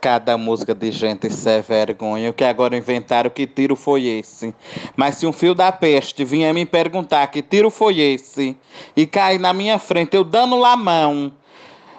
Cada música de gente sem é vergonha, que agora inventaram que tiro foi esse. Mas se um fio da peste vinha me perguntar que tiro foi esse e cair na minha frente, eu dando lá mão,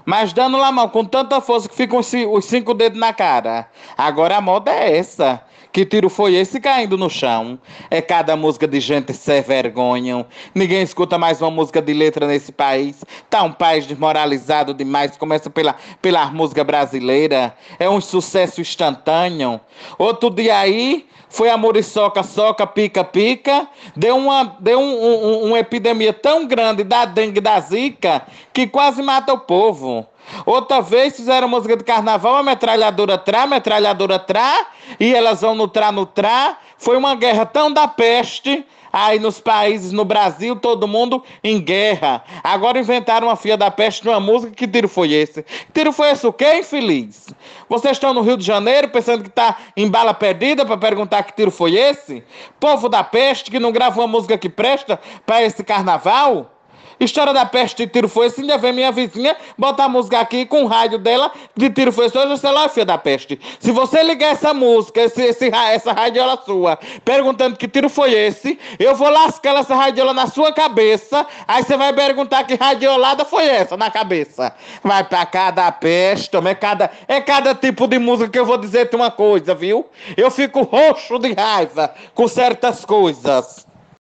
mas dando lá a mão com tanta força que ficam os cinco dedos na cara. Agora a moda é essa. Que tiro foi esse caindo no chão? É cada música de gente sem vergonha. Ninguém escuta mais uma música de letra nesse país. Tá um país desmoralizado demais. Começa pela, pela música brasileira. É um sucesso instantâneo. Outro dia aí, foi a muriçoca, soca, pica, pica, deu uma, deu um, um, uma epidemia tão grande da dengue, da zika, que quase mata o povo. Outra vez fizeram música de carnaval, a metralhadora trá, metralhadora trá, e elas vão no trá, no trá. Foi uma guerra tão da peste, aí nos países, no Brasil, todo mundo em guerra. Agora inventaram uma filha da peste numa música, que tiro foi esse? Tiro foi esse o quê, infeliz? Vocês estão no Rio de Janeiro pensando que tá em bala perdida para perguntar que tiro foi esse? Povo da peste que não grava uma música que presta para esse carnaval? História da peste de tiro foice, ainda vem minha vizinha botar música aqui com o rádio dela de tiro foice. Hoje sei lá, filha da peste. Se você ligar essa música, esse, esse, essa radiola sua, perguntando que tiro foi esse, eu vou lascar essa radiola na sua cabeça. Aí você vai perguntar que radiolada foi essa na cabeça. Vai pra cada peste, é cada, é cada tipo de música que eu vou dizer uma coisa, viu? Eu fico roxo de raiva com certas coisas.